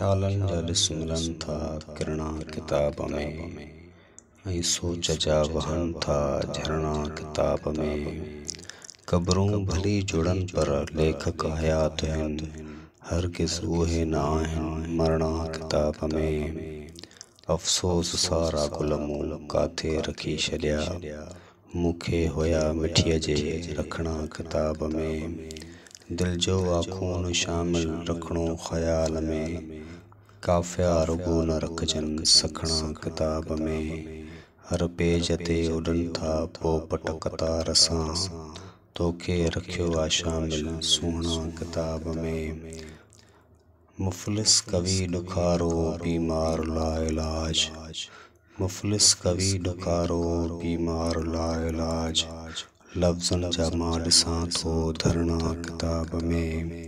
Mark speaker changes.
Speaker 1: ख्यालन जल सुमरन था किरणा किताब में ऐसो चचा वहन था झरणा किताब में कब्रों भली जुड़न पर लेखक हयात हैं हर किस ऊहे ना आहिन मरणा किताब में अफसोस सारा गुलमूल काथे रखी छलिया मुखे होया मिठीअ जे रखना किताब में दिल जो आखून शामिल रखणो ख़्याल में ਕਾਫਿਆ ਰਗੂਨ ਰਖਜਨ ਸਖਣਾ किताब में हर पेज ते उडन था पोइ कतार रसां तोखे रखियो आ शामिल सुहिणा किताब में मुफ़लिस कवि ॾुखारो बीमार ला इलाज मुफ़लिस कवि ॾुखारो बीमार ला इलाज लफ़्ज़नि जा मां ॾिसां थो धरणा किताब में